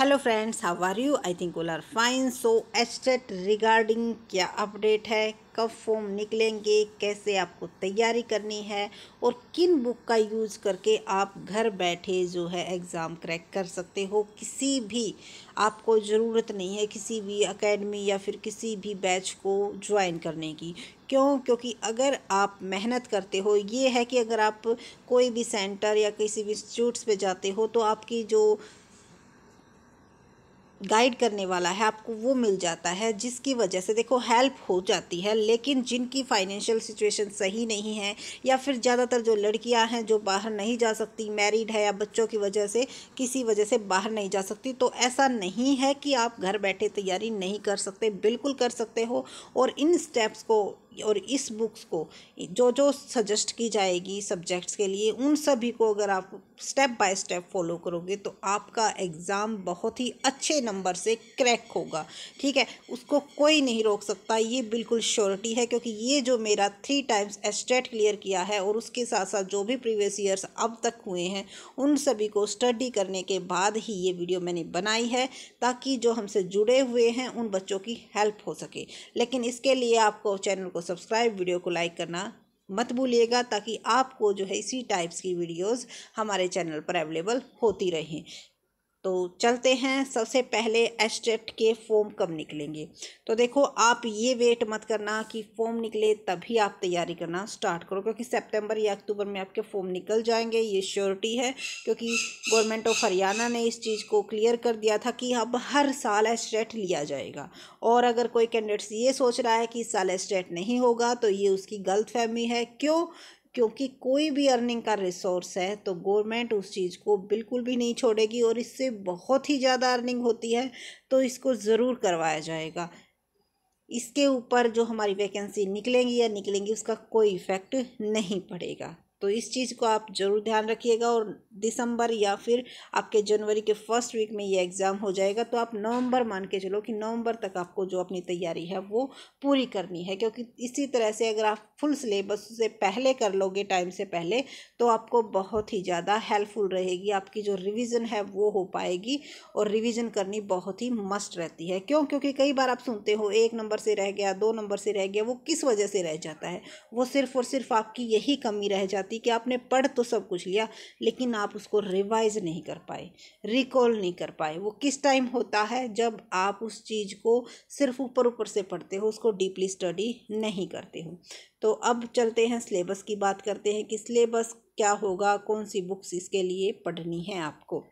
hello friends how are you I think all are fine so STET regarding क्या update है कब form निकलेंगे कैसे आपको तैयारी करनी है और किन बुक का यूज़ करके आप घर बैठे जो है एग्ज़ाम क्रैक कर सकते हो किसी भी आपको ज़रूरत नहीं है किसी भी अकेडमी या फिर किसी भी बैच को ज्वाइन करने की क्यों क्योंकि अगर आप मेहनत करते हो ये है कि अगर आप कोई भी सेंटर या किसी भी इंस्टीट्यूट्स पे जाते हो तो आपकी जो गाइड करने वाला है आपको वो मिल जाता है जिसकी वजह से देखो हेल्प हो जाती है लेकिन जिनकी फाइनेंशियल सिचुएशन सही नहीं है या फिर ज़्यादातर जो लड़कियां हैं जो बाहर नहीं जा सकती मैरिड है या बच्चों की वजह से किसी वजह से बाहर नहीं जा सकती तो ऐसा नहीं है कि आप घर बैठे तैयारी नहीं कर सकते बिल्कुल कर सकते हो और इन स्टेप्स को और इस बुक्स को जो जो सजेस्ट की जाएगी सब्जेक्ट्स के लिए उन सभी को अगर आप स्टेप बाय स्टेप फॉलो करोगे तो आपका एग्ज़ाम बहुत ही अच्छे नंबर से क्रैक होगा ठीक है उसको कोई नहीं रोक सकता ये बिल्कुल श्योरिटी है क्योंकि ये जो मेरा थ्री टाइम्स एस्टेट क्लियर किया है और उसके साथ साथ जो भी प्रीवियस ईयर्स अब तक हुए हैं उन सभी को स्टडी करने के बाद ही ये वीडियो मैंने बनाई है ताकि जो हमसे जुड़े हुए हैं उन बच्चों की हेल्प हो सके लेकिन इसके लिए आपको चैनल को सब्सक्राइब वीडियो को लाइक करना मत भूलिएगा ताकि आपको जो है इसी टाइप्स की वीडियोस हमारे चैनल पर अवेलेबल होती रहें तो चलते हैं सबसे पहले एस्टेट के फॉर्म कब निकलेंगे तो देखो आप ये वेट मत करना कि फॉर्म निकले तभी आप तैयारी करना स्टार्ट करो क्योंकि सितंबर या अक्टूबर में आपके फॉर्म निकल जाएंगे ये श्योरिटी है क्योंकि गवर्नमेंट ऑफ हरियाणा ने इस चीज़ को क्लियर कर दिया था कि अब हर साल एस्ट्रेट लिया जाएगा और अगर कोई कैंडिडेट्स ये सोच रहा है कि इस साल एस्ट्रेट नहीं होगा तो ये उसकी गलत फहमी है क्यों क्योंकि कोई भी अर्निंग का रिसोर्स है तो गवर्नमेंट उस चीज़ को बिल्कुल भी नहीं छोड़ेगी और इससे बहुत ही ज़्यादा अर्निंग होती है तो इसको ज़रूर करवाया जाएगा इसके ऊपर जो हमारी वैकेंसी निकलेंगी या निकलेंगी उसका कोई इफ़ेक्ट नहीं पड़ेगा तो इस चीज़ को आप ज़रूर ध्यान रखिएगा और दिसंबर या फिर आपके जनवरी के फर्स्ट वीक में ये एग्ज़ाम हो जाएगा तो आप नवंबर मान के चलो कि नवंबर तक आपको जो अपनी तैयारी है वो पूरी करनी है क्योंकि इसी तरह से अगर आप फुल सिलेबस से पहले कर लोगे टाइम से पहले तो आपको बहुत ही ज़्यादा हेल्पफुल रहेगी आपकी जो रिविज़न है वो हो पाएगी और रिविज़न करनी बहुत ही मस्ट रहती है क्यों क्योंकि कई बार आप सुनते हो एक नंबर से रह गया दो नंबर से रह गया वो किस वजह से रह जाता है वो सिर्फ़ और सिर्फ आपकी यही कमी रह जाती जाती कि आपने पढ़ तो सब कुछ लिया लेकिन आप उसको रिवाइज नहीं कर पाए रिकॉल नहीं कर पाए वो किस टाइम होता है जब आप उस चीज़ को सिर्फ ऊपर ऊपर से पढ़ते हो उसको डीपली स्टडी नहीं करते हो तो अब चलते हैं सिलेबस की बात करते हैं कि सिलेबस क्या होगा कौन सी बुक्स इसके लिए पढ़नी है आपको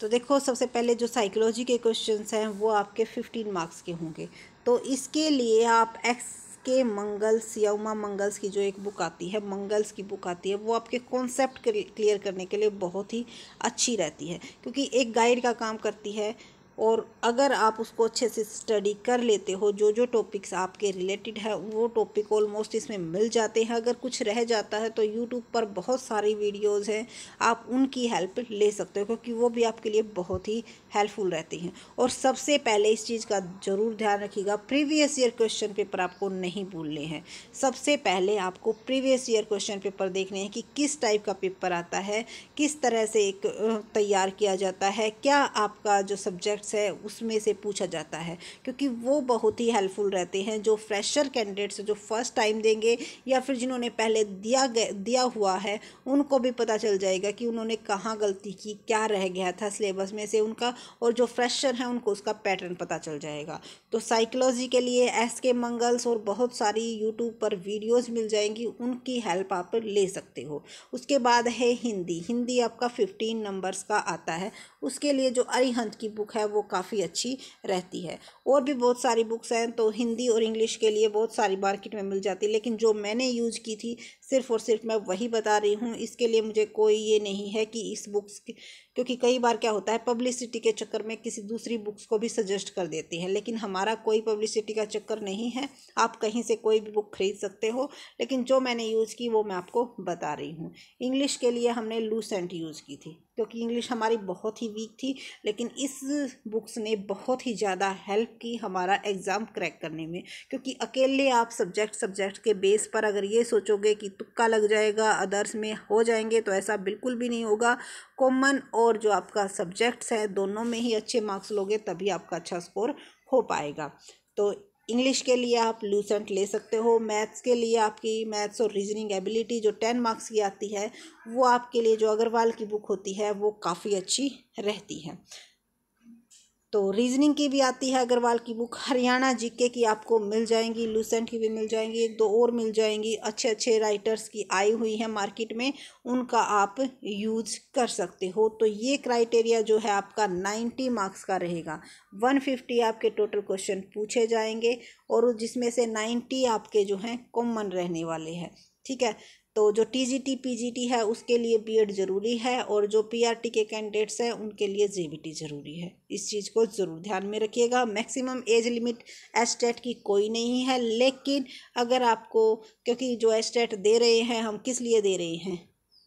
तो देखो सबसे पहले जो साइकोलॉजी के क्वेश्चंस हैं वो आपके फिफ्टीन मार्क्स के होंगे तो इसके लिए आप एक्स के मंगल्स या उमा मंगल्स की जो एक बुक आती है मंगल्स की बुक आती है वो आपके कॉन्सेप्ट क्लियर करने के लिए बहुत ही अच्छी रहती है क्योंकि एक गाइड का काम करती है और अगर आप उसको अच्छे से स्टडी कर लेते हो जो जो टॉपिक्स आपके रिलेटेड है वो टॉपिक ऑलमोस्ट इसमें मिल जाते हैं अगर कुछ रह जाता है तो यूट्यूब पर बहुत सारी वीडियोज़ हैं आप उनकी हेल्प ले सकते हो क्योंकि वो भी आपके लिए बहुत ही हेल्पफुल रहती हैं और सबसे पहले इस चीज़ का ज़रूर ध्यान रखिएगा प्रीवियस ईयर क्वेश्चन पेपर आपको नहीं भूलने हैं सबसे पहले आपको प्रीवियस ईयर क्वेश्चन पेपर देखने हैं कि किस टाइप का पेपर आता है किस तरह से एक तैयार किया जाता है क्या आपका जो सब्जेक्ट प्रोजेक्ट्स है उसमें से पूछा जाता है क्योंकि वो बहुत ही हेल्पफुल रहते हैं जो फ्रेशर कैंडिडेट्स जो फर्स्ट टाइम देंगे या फिर जिन्होंने पहले दिया दिया हुआ है उनको भी पता चल जाएगा कि उन्होंने कहाँ गलती की क्या रह गया था सिलेबस में से उनका और जो फ्रेशर हैं उनको उसका पैटर्न पता चल जाएगा तो साइकोलॉजी के लिए एस के मंगल्स और बहुत सारी यूट्यूब पर वीडियोज़ मिल जाएंगी उनकी हेल्प आप ले सकते हो उसके बाद है हिंदी हिंदी आपका फिफ्टीन नंबर्स का आता है उसके लिए जो अरिहंत की बुक है वो काफ़ी अच्छी रहती है और भी बहुत सारी बुक्स हैं तो हिंदी और इंग्लिश के लिए बहुत सारी मार्केट में मिल जाती है लेकिन जो मैंने यूज़ की थी सिर्फ़ और सिर्फ मैं वही बता रही हूँ इसके लिए मुझे कोई ये नहीं है कि इस बुक्स क्योंकि कई बार क्या होता है पब्लिसिटी के चक्कर में किसी दूसरी बुक्स को भी सजेस्ट कर देती हैं लेकिन हमारा कोई पब्लिसिटी का चक्कर नहीं है आप कहीं से कोई भी बुक खरीद सकते हो लेकिन जो मैंने यूज़ की वो मैं आपको बता रही हूँ इंग्लिश के लिए हमने लूसेंट यूज़ की थी क्योंकि इंग्लिश हमारी बहुत ही वीक थी लेकिन इस बुक्स ने बहुत ही ज़्यादा हेल्प की हमारा एग्ज़ाम क्रैक करने में क्योंकि अकेले आप सब्जेक्ट सब्जेक्ट के बेस पर अगर ये सोचोगे कि तुक्का लग जाएगा अदर्स में हो जाएंगे तो ऐसा बिल्कुल भी नहीं होगा कॉमन और और जो आपका सब्जेक्ट्स है दोनों में ही अच्छे मार्क्स लोगे तभी आपका अच्छा स्कोर हो पाएगा तो इंग्लिश के लिए आप लूसेंट ले सकते हो मैथ्स के लिए आपकी मैथ्स और रीजनिंग एबिलिटी जो टेन मार्क्स की आती है वो आपके लिए जो अग्रवाल की बुक होती है वो काफ़ी अच्छी रहती है तो रीजनिंग की भी आती है अग्रवाल की बुक हरियाणा जीके की आपको मिल जाएंगी लूसेंट की भी मिल जाएंगी एक दो और मिल जाएंगी अच्छे अच्छे राइटर्स की आई हुई है मार्केट में उनका आप यूज कर सकते हो तो ये क्राइटेरिया जो है आपका नाइन्टी मार्क्स का रहेगा वन फिफ्टी आपके टोटल क्वेश्चन पूछे जाएंगे और जिसमें से नाइन्टी आपके जो हैं कॉमन रहने वाले हैं ठीक है तो जो T G T P G T है उसके लिए बी एड ज़रूरी है और जो पी आर टी के कैंडिडेट्स हैं उनके लिए जे बी टी ज़रूरी है इस चीज़ को ज़रूर ध्यान में रखिएगा maximum age limit S TET की कोई नहीं है लेकिन अगर आपको क्योंकि जो एस टेट दे रहे हैं हम किस लिए दे रहे हैं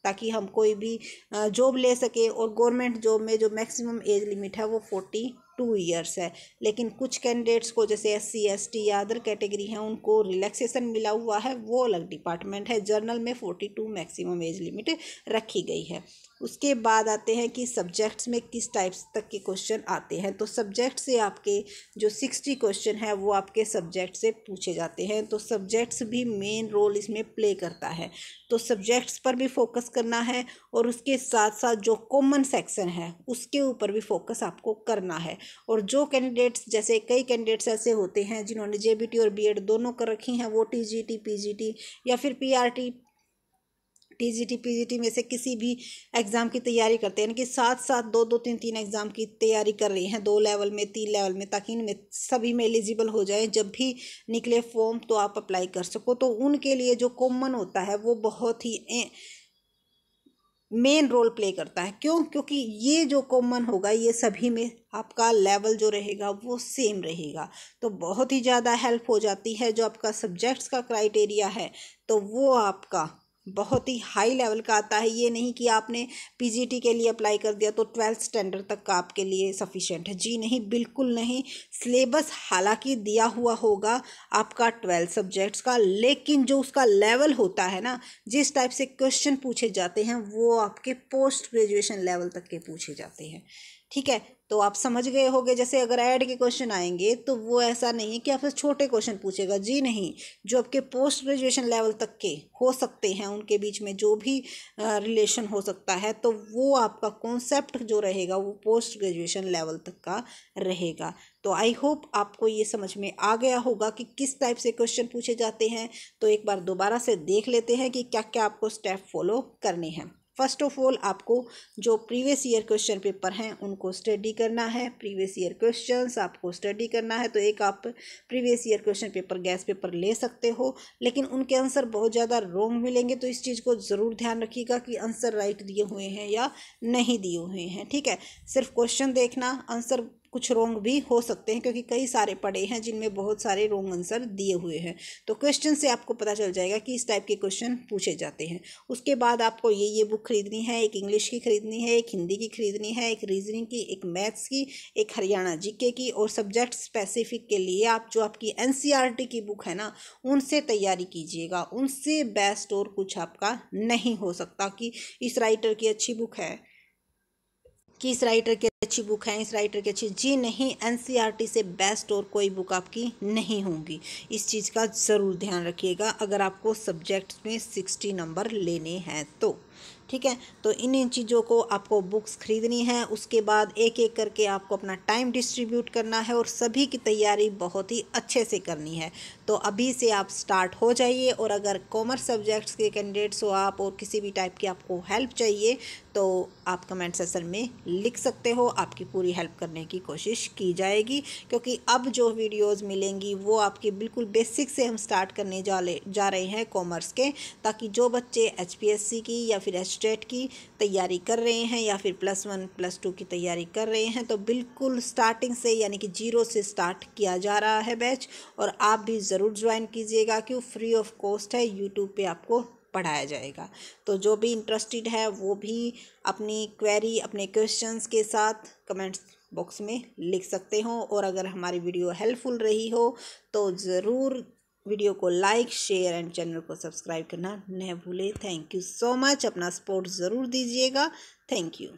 ताकि हम कोई भी जॉब ले सके और गवर्नमेंट जॉब में जो मैक्सिमम एज लिमिट है वो फोर्टी टू ईयर्स है लेकिन कुछ कैंडिडेट्स को जैसे एस सी एस टी या अदर कैटेगरी हैं उनको रिलैक्सेशन मिला हुआ है वो अलग डिपार्टमेंट है जर्नल में forty two maximum age limit रखी गई है उसके बाद आते हैं कि सब्जेक्ट्स में किस टाइप्स तक के क्वेश्चन आते हैं तो सब्जेक्ट से आपके जो सिक्सटी क्वेश्चन है वो आपके सब्जेक्ट से पूछे जाते हैं तो सब्जेक्ट्स भी मेन रोल इसमें प्ले करता है तो सब्जेक्ट्स पर भी फोकस करना है और उसके साथ साथ जो कॉमन सेक्शन है उसके ऊपर भी फोकस आपको करना है और जो कैंडिडेट्स जैसे कई कैंडिडेट्स ऐसे होते हैं जिन्होंने जे और बी दोनों कर रखी हैं वो T G T P G T या फिर P R T T T G P G T में से किसी भी एग्ज़ाम की तैयारी करते हैं यानी कि साथ साथ दो दो तीन तीन एग्ज़ाम की तैयारी कर रही हैं दो लेवल में तीन लेवल में ताकि इनमें सभी में एलिजिबल हो जाए जब भी निकले फॉर्म तो आप अप्लाई कर सको तो उनके लिए जो कॉमन होता है वो बहुत ही ए, मेन रोल प्ले करता है क्यों क्योंकि ये जो कॉमन होगा ये सभी में आपका लेवल जो रहेगा वो सेम रहेगा तो बहुत ही ज़्यादा हेल्प हो जाती है जो आपका सब्जेक्ट्स का क्राइटेरिया है तो वो आपका बहुत ही हाई लेवल का आता है ये नहीं कि आपने पीजीटी के लिए अप्लाई कर दिया तो ट्वेल्थ स्टैंडर्ड तक का आपके लिए सफिशेंट है जी नहीं बिल्कुल नहीं सिलेबस हालांकि दिया हुआ होगा आपका ट्वेल्थ सब्जेक्ट्स का लेकिन जो उसका लेवल होता है ना जिस टाइप से क्वेश्चन पूछे जाते हैं वो आपके पोस्ट ग्रेजुएशन लेवल तक के पूछे जाते हैं ठीक है तो आप समझ गए होगे जैसे अगर ऐड के क्वेश्चन आएंगे तो वो ऐसा नहीं है कि आपसे छोटे क्वेश्चन पूछेगा जी नहीं जो आपके पोस्ट ग्रेजुएशन लेवल तक के हो सकते हैं उनके बीच में जो भी रिलेशन हो सकता है तो वो आपका कॉन्सेप्ट जो रहेगा वो पोस्ट ग्रेजुएशन लेवल तक का रहेगा तो आई होप आपको ये समझ में आ गया होगा कि किस टाइप से क्वेश्चन पूछे जाते हैं तो एक बार दोबारा से देख लेते हैं कि क्या क्या आपको स्टेप फॉलो करने हैं फर्स्ट ऑफ ऑल आपको जो प्रीवियस ईयर क्वेश्चन पेपर हैं उनको स्टडी करना है प्रीवियस ईयर क्वेश्चंस आपको स्टडी करना है तो एक आप previous year question paper guess paper ले सकते हो लेकिन उनके आंसर बहुत ज़्यादा रोंग मिलेंगे तो इस चीज़ को ज़रूर ध्यान रखिएगा कि आंसर राइट दिए हुए हैं या नहीं दिए हुए हैं ठीक है सिर्फ क्वेश्चन देखना आंसर कुछ रोंग भी हो सकते हैं क्योंकि कई सारे पड़े हैं जिनमें बहुत सारे रोंग आंसर दिए हुए हैं तो क्वेश्चन से आपको पता चल जाएगा कि इस टाइप के क्वेश्चन पूछे जाते हैं उसके बाद आपको ये ये बुक खरीदनी है एक इंग्लिश की खरीदनी है एक हिंदी की खरीदनी है एक रीजनिंग की एक मैथ्स की एक हरियाणा जीके की और सब्जेक्ट स्पेसिफिक के लिए आप जो आपकी एन e की बुक है ना उनसे तैयारी कीजिएगा उनसे बेस्ट और कुछ आपका नहीं हो सकता कि इस राइटर की अच्छी बुक है कि इस राइटर की अच्छी बुक है इस राइटर की अच्छी जी नहीं एन e से बेस्ट और कोई बुक आपकी नहीं होंगी इस चीज़ का ज़रूर ध्यान रखिएगा अगर आपको सब्जेक्ट में सिक्सटी नंबर लेने हैं तो ठीक है तो इन इन चीज़ों को आपको बुक्स ख़रीदनी है उसके बाद एक एक करके आपको अपना टाइम डिस्ट्रीब्यूट करना है और सभी की तैयारी बहुत ही अच्छे से करनी है तो अभी से आप स्टार्ट हो जाइए और अगर कॉमर्स सब्जेक्ट्स के कैंडिडेट्स हो आप और किसी भी टाइप की आपको हेल्प चाहिए तो आप कमेंट सेशन में लिख सकते हो आपकी पूरी हेल्प करने की कोशिश की जाएगी क्योंकि अब जो वीडियोज़ मिलेंगी वो आपके बिल्कुल बेसिक से हम स्टार्ट करने जा जा रहे हैं कॉमर्स के ताकि जो बच्चे एच की या फिर एच स्टेट की तैयारी कर रहे हैं या फिर प्लस वन प्लस टू की तैयारी कर रहे हैं तो बिल्कुल स्टार्टिंग से यानी कि जीरो से स्टार्ट किया जा रहा है बैच और आप भी ज़रूर ज्वाइन कीजिएगा क्यों फ्री ऑफ कॉस्ट है यूट्यूब पर आपको पढ़ाया जाएगा तो जो भी इंटरेस्टेड है वो भी अपनी क्वेरी अपने क्वेश्चंस के साथ कमेंट्स बॉक्स में लिख सकते हो और अगर हमारी वीडियो हेल्पफुल रही हो तो ज़रूर वीडियो को लाइक शेयर एंड चैनल को सब्सक्राइब करना न भूलें थैंक यू सो मच अपना सपोर्ट ज़रूर दीजिएगा थैंक यू